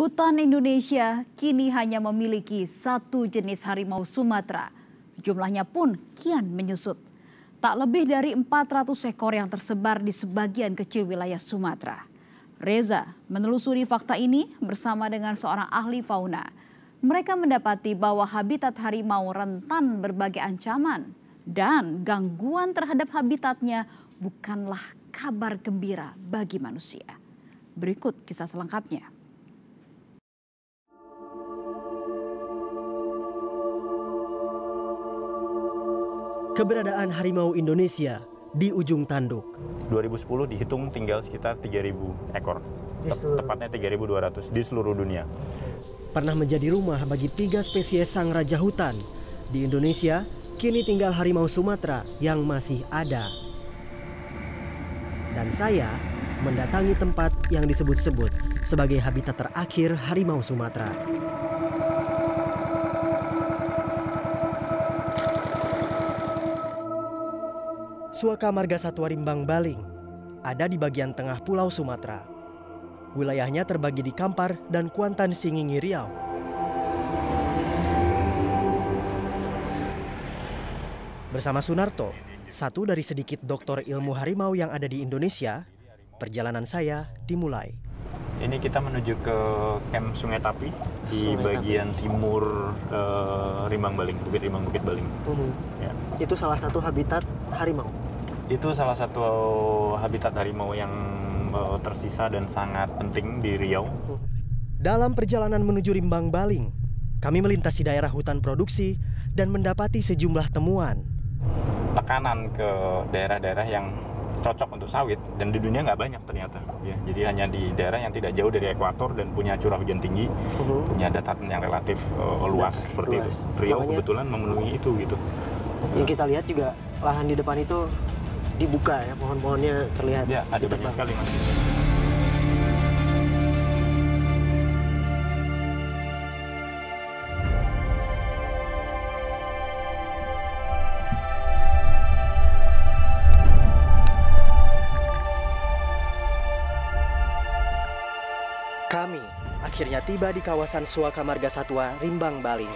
Hutan Indonesia kini hanya memiliki satu jenis harimau Sumatera. Jumlahnya pun kian menyusut. Tak lebih dari 400 ekor yang tersebar di sebagian kecil wilayah Sumatera. Reza menelusuri fakta ini bersama dengan seorang ahli fauna. Mereka mendapati bahwa habitat harimau rentan berbagai ancaman dan gangguan terhadap habitatnya bukanlah kabar gembira bagi manusia. Berikut kisah selengkapnya. keberadaan harimau Indonesia di ujung tanduk. 2010 dihitung tinggal sekitar 3.000 ekor, Seluruh... tepatnya 3.200 di seluruh dunia. Pernah menjadi rumah bagi tiga spesies sang raja hutan. Di Indonesia, kini tinggal harimau Sumatera yang masih ada. Dan saya mendatangi tempat yang disebut-sebut sebagai habitat terakhir harimau Sumatera. Suaka Marga Satwa Rimbang Baling ada di bagian tengah Pulau Sumatera. Wilayahnya terbagi di Kampar dan Kuantan Singingi Riau. Bersama Sunarto, satu dari sedikit dokter ilmu harimau yang ada di Indonesia, perjalanan saya dimulai. Ini kita menuju ke camp Sungai Tapi di Sungai bagian timur uh, Rimbang Baling, Bukit Rimbang Bukit Baling. -huh. Mhm. Ya. Itu salah satu habitat harimau itu salah satu habitat harimau yang eh, tersisa dan sangat penting di Riau. Dalam perjalanan menuju Rimbang Baling, kami melintasi daerah hutan produksi dan mendapati sejumlah temuan. Tekanan ke daerah-daerah yang cocok untuk sawit dan di dunia nggak banyak ternyata. Ya, jadi hanya di daerah yang tidak jauh dari ekuator dan punya curah hujan tinggi, uhum. punya dataran yang relatif uh, luas Datar, seperti luas. itu. Riau Makanya, kebetulan memenuhi itu gitu. Yang kita lihat juga lahan di depan itu dibuka ya pohon-pohonnya terlihat. Ya, ada banyak bang. sekali Kami akhirnya tiba di kawasan Suaka Marga Satwa, Rimbang, Bali.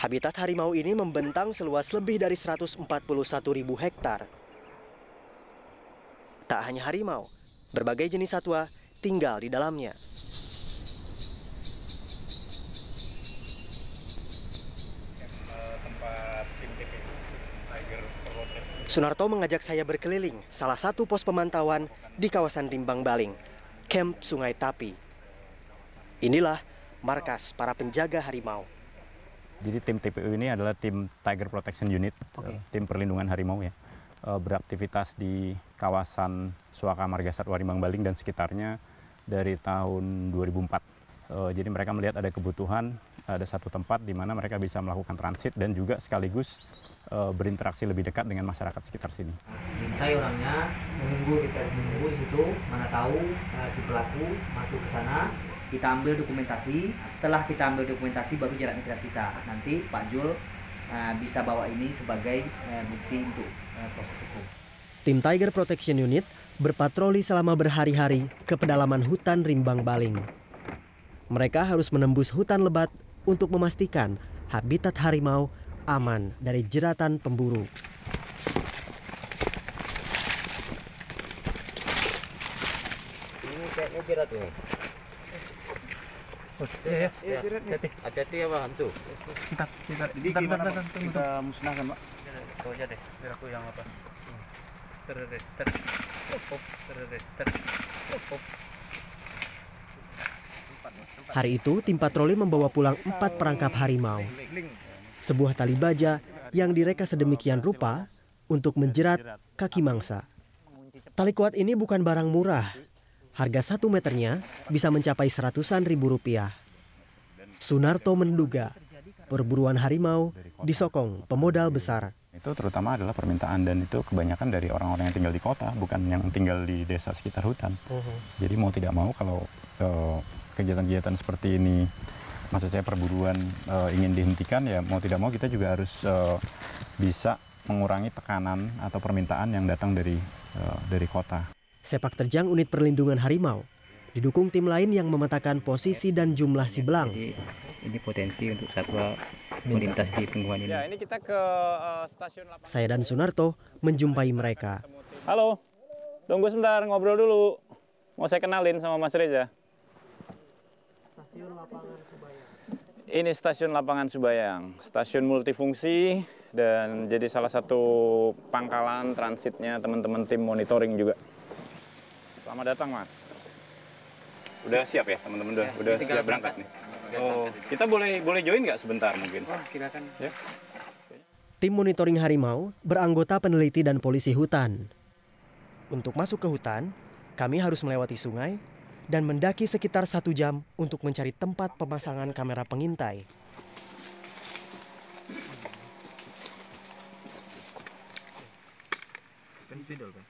Habitat harimau ini membentang seluas lebih dari 141 ribu hektar. Tak hanya harimau, berbagai jenis satwa tinggal di dalamnya. Sunarto mengajak saya berkeliling salah satu pos pemantauan di kawasan Rimbang Baling, Camp Sungai Tapi. Inilah markas para penjaga harimau jadi tim tpu ini adalah tim tiger protection unit eh, tim perlindungan harimau ya eh, beraktivitas di kawasan Suaka Marga Satwa Rimbang Baling dan sekitarnya dari tahun 2004. Eh, jadi mereka melihat ada kebutuhan, ada satu tempat di mana mereka bisa melakukan transit dan juga sekaligus berinteraksi lebih dekat dengan masyarakat sekitar sini. Saya orangnya menunggu kita menunggu situ, mana tahu si pelaku masuk ke sana, kita ambil dokumentasi setelah kita ambil dokumentasi baru jaraknya kita sita nanti Pak Jul uh, bisa bawa ini sebagai uh, bukti untuk uh, proses hukum Tim Tiger Protection Unit berpatroli selama berhari-hari ke pedalaman hutan Rimbang Baling. Mereka harus menembus hutan lebat untuk memastikan habitat harimau aman dari jeratan pemburu. Ini kayaknya jerat ini. Ya. Iya, Hati-hati ya, Bang, hantu. Bentar, bentar. Jadi bentar, gimana, bentar, kita musnahkan, Pak? Kau aja iya, iya. deh, biar aku yang apa. Ter, ter, ter. Hop, ter, Hop. Hari itu, tim patroli membawa pulang empat perangkap harimau. Sebuah tali baja yang direka sedemikian rupa untuk menjerat kaki mangsa. Tali kuat ini bukan barang murah, Harga satu meternya bisa mencapai seratusan ribu rupiah. Sunarto menduga perburuan harimau disokong pemodal besar. Itu terutama adalah permintaan dan itu kebanyakan dari orang-orang yang tinggal di kota, bukan yang tinggal di desa sekitar hutan. Mhm. Jadi mau tidak mau kalau eh, kegiatan-kegiatan seperti ini, maksud saya perburuan uh, ingin dihentikan ya mau tidak mau kita juga harus uh, bisa mengurangi tekanan atau permintaan yang datang dari uh, dari kota sepak terjang unit perlindungan harimau, didukung tim lain yang memetakan posisi dan jumlah si belang. Jadi, ini potensi untuk satwa melintas di pingguan ini. Ya, ini kita ke uh, stasiun Saya dan Sunarto menjumpai mereka. Halo, tunggu sebentar ngobrol dulu. Mau saya kenalin sama Mas Reza. Stasiun lapangan Subayang. Ini stasiun lapangan Subayang, stasiun multifungsi dan jadi salah satu pangkalan transitnya teman-teman tim monitoring juga. Selamat datang, Mas. Udah siap ya, teman-teman? Udah, ya, udah siap berangkat nih. Oh, kita boleh boleh join nggak sebentar mungkin? Oh, silakan. Ya. Tim monitoring harimau beranggota peneliti dan polisi hutan. Untuk masuk ke hutan, kami harus melewati sungai dan mendaki sekitar satu jam untuk mencari tempat pemasangan kamera pengintai. Kan spidol kan?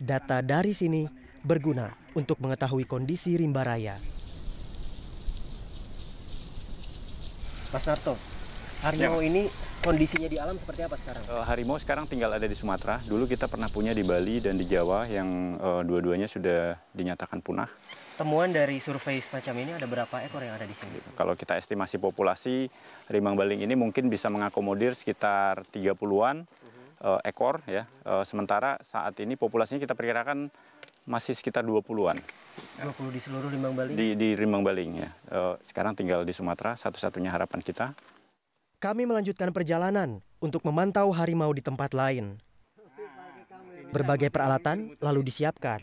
Data dari sini berguna untuk mengetahui kondisi rimba raya. Mas Narto, harimau ya. ini kondisinya di alam seperti apa sekarang? Uh, harimau sekarang tinggal ada di Sumatera. Dulu kita pernah punya di Bali dan di Jawa yang uh, dua-duanya sudah dinyatakan punah. Temuan dari survei semacam ini ada berapa ekor yang ada di sini? Kalau kita estimasi populasi, rimbang baling ini mungkin bisa mengakomodir sekitar 30-an. Hmm Eh, ekor ya. Eh, sementara saat ini populasinya kita perkirakan masih sekitar 20-an. 20 di seluruh Rimbang Baling? Di, di Rimbang Baling ya. Eh, sekarang tinggal di Sumatera, satu-satunya harapan kita. Kami melanjutkan perjalanan untuk memantau harimau di tempat lain. Berbagai peralatan lalu disiapkan.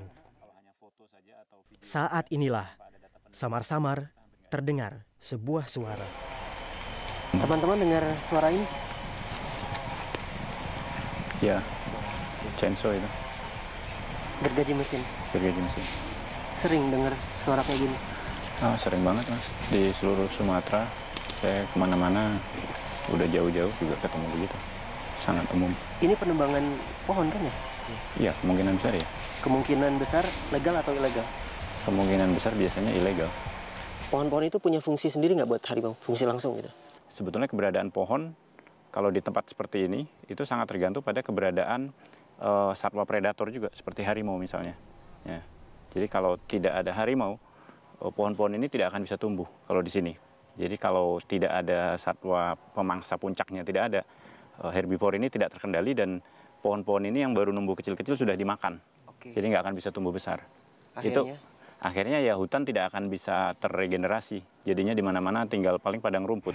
Saat inilah samar-samar terdengar sebuah suara. Teman-teman dengar suara ini? Ya, chainsaw itu. Gergaji mesin. Gergaji mesin. Sering dengar suara kayak gini? Ah, sering banget mas. Di seluruh Sumatera, saya kemana-mana udah jauh-jauh juga ketemu begitu. Sangat umum. Ini penebangan pohon kan ya? Iya, kemungkinan besar ya. Kemungkinan besar legal atau ilegal? Kemungkinan besar biasanya ilegal. Pohon-pohon itu punya fungsi sendiri nggak buat harimau? Fungsi langsung gitu? Sebetulnya keberadaan pohon kalau di tempat seperti ini itu sangat tergantung pada keberadaan uh, satwa predator juga seperti harimau misalnya. Ya. Jadi kalau tidak ada harimau, eh, pohon-pohon ini tidak akan bisa tumbuh kalau di sini. Jadi kalau tidak ada satwa pemangsa puncaknya tidak ada, eh, herbivore ini tidak terkendali dan pohon-pohon ini yang baru numbuh kecil-kecil sudah dimakan. Oke. Jadi nggak akan bisa tumbuh besar. Akhirnya? Itu akhirnya ya hutan tidak akan bisa terregenerasi. Jadinya di mana-mana tinggal paling padang rumput.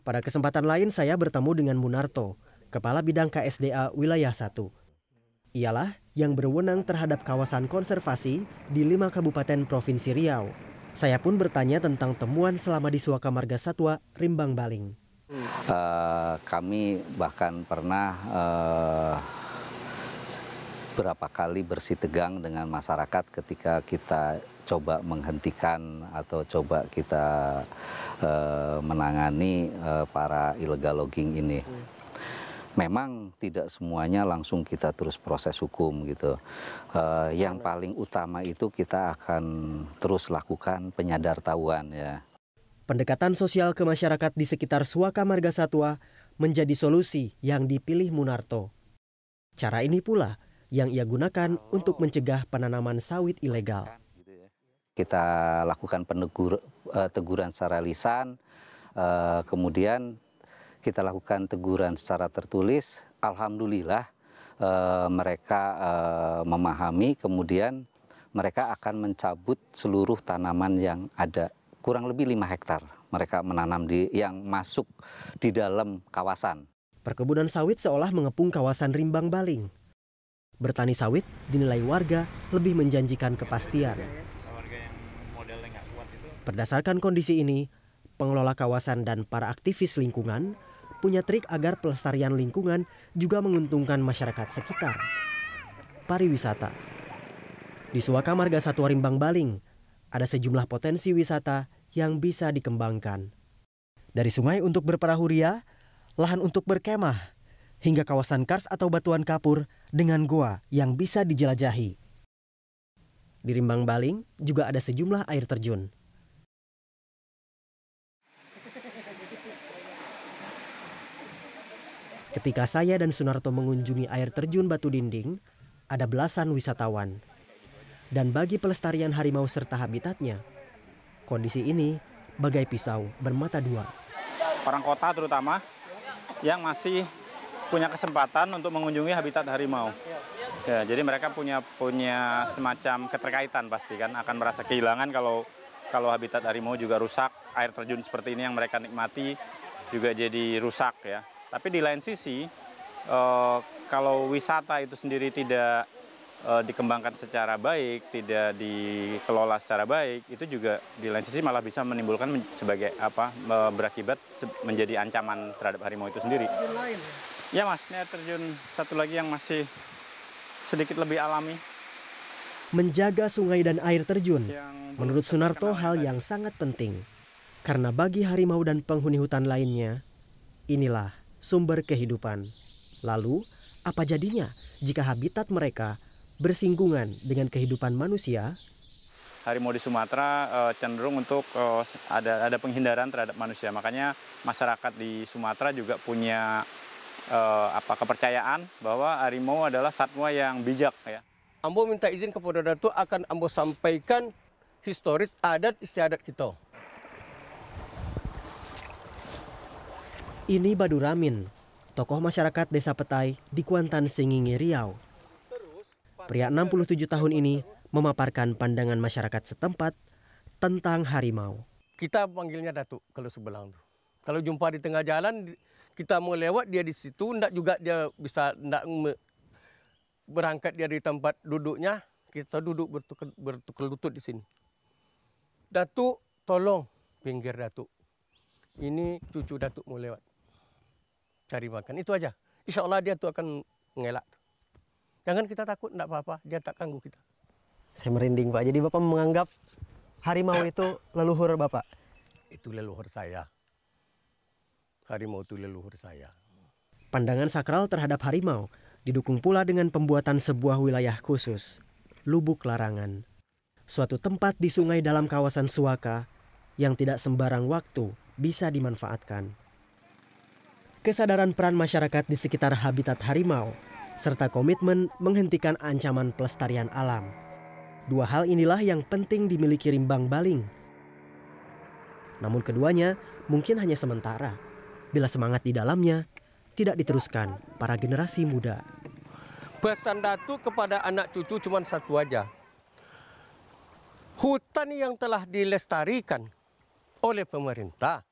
Pada kesempatan lain saya bertemu dengan Munarto, Kepala Bidang KSDA Wilayah 1. Ialah yang berwenang terhadap kawasan konservasi di lima kabupaten Provinsi Riau. Saya pun bertanya tentang temuan selama di Suaka Marga Satwa, Rimbang Baling. Uh, kami bahkan pernah uh, berapa kali bersih tegang dengan masyarakat ketika kita coba menghentikan atau coba kita uh, menangani uh, para illegal logging ini. Hmm. Memang tidak semuanya langsung kita terus proses hukum gitu. Uh, yang paling utama itu kita akan terus lakukan tahuan ya. Pendekatan sosial ke masyarakat di sekitar Suaka Marga Satwa menjadi solusi yang dipilih Munarto. Cara ini pula yang ia gunakan untuk mencegah penanaman sawit ilegal kita lakukan penegur, eh, teguran secara lisan, eh, kemudian kita lakukan teguran secara tertulis. Alhamdulillah eh, mereka memahami, kemudian mereka akan mencabut seluruh tanaman yang ada kurang lebih 5 hektar mereka menanam di yang masuk di dalam kawasan. Perkebunan sawit seolah mengepung kawasan Rimbang Baling. Bertani sawit dinilai warga lebih menjanjikan kepastian. Berdasarkan kondisi ini, pengelola kawasan dan para aktivis lingkungan punya trik agar pelestarian lingkungan juga menguntungkan masyarakat sekitar. Pariwisata Di suaka Satwa Rimbang Baling, ada sejumlah potensi wisata yang bisa dikembangkan. Dari sungai untuk berperahu ria, lahan untuk berkemah, hingga kawasan kars atau batuan kapur dengan goa yang bisa dijelajahi. Di Rimbang Baling juga ada sejumlah air terjun. Ketika saya dan Sunarto mengunjungi air terjun Batu Dinding, ada belasan wisatawan. Dan bagi pelestarian harimau serta habitatnya, kondisi ini bagai pisau bermata dua. Orang kota terutama yang masih punya kesempatan untuk mengunjungi habitat harimau. Ya, jadi mereka punya punya semacam keterkaitan pasti kan akan merasa kehilangan kalau kalau habitat harimau juga rusak, air terjun seperti ini yang mereka nikmati juga jadi rusak ya. Tapi di lain sisi, eh, kalau wisata itu sendiri tidak eh, dikembangkan secara baik, tidak dikelola secara baik, itu juga di lain sisi malah bisa menimbulkan sebagai apa berakibat menjadi ancaman terhadap harimau itu sendiri. Ya iya, mas, ini terjun satu lagi yang masih sedikit lebih alami. Menjaga sungai dan air terjun, menurut Sunarto hal yang sangat penting. Karena bagi harimau dan penghuni hutan lainnya, inilah sumber kehidupan. Lalu, apa jadinya jika habitat mereka bersinggungan dengan kehidupan manusia? Harimau di Sumatera eh, cenderung untuk eh, ada ada penghindaran terhadap manusia. Makanya masyarakat di Sumatera juga punya eh, apa kepercayaan bahwa harimau adalah satwa yang bijak ya. Ambo minta izin kepada Datuk akan Ambo sampaikan historis adat istiadat kita. Ini Baduramin, tokoh masyarakat Desa Petai di Kuantan Singingi Riau. Pria 67 tahun ini memaparkan pandangan masyarakat setempat tentang harimau. Kita panggilnya datuk kalau sebelang tuh. Kalau jumpa di tengah jalan kita mau lewat dia di situ, ndak juga dia bisa ndak berangkat dia di tempat duduknya, kita duduk bertukar, bertukar lutut di sini. Datuk tolong pinggir datuk. Ini cucu datuk mau lewat cari makan itu aja insya Allah dia tuh akan ngelak jangan kita takut tidak apa-apa dia tak ganggu kita saya merinding pak jadi bapak menganggap harimau itu leluhur bapak itu leluhur saya harimau itu leluhur saya pandangan sakral terhadap harimau didukung pula dengan pembuatan sebuah wilayah khusus lubuk larangan suatu tempat di sungai dalam kawasan Suaka yang tidak sembarang waktu bisa dimanfaatkan kesadaran peran masyarakat di sekitar habitat harimau, serta komitmen menghentikan ancaman pelestarian alam. Dua hal inilah yang penting dimiliki Rimbang Baling. Namun keduanya mungkin hanya sementara. Bila semangat di dalamnya tidak diteruskan para generasi muda. Pesan Datu kepada anak cucu cuma satu aja. Hutan yang telah dilestarikan oleh pemerintah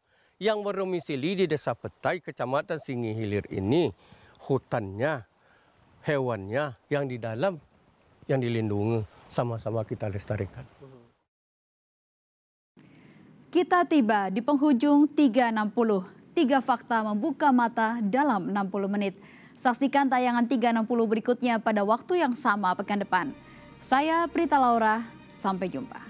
yang berdomisili di Desa Petai, Kecamatan Singi Hilir ini, hutannya, hewannya yang di dalam, yang dilindungi, sama-sama kita lestarikan. Kita tiba di penghujung 360. Tiga fakta membuka mata dalam 60 menit. Saksikan tayangan 360 berikutnya pada waktu yang sama pekan depan. Saya Prita Laura, sampai jumpa.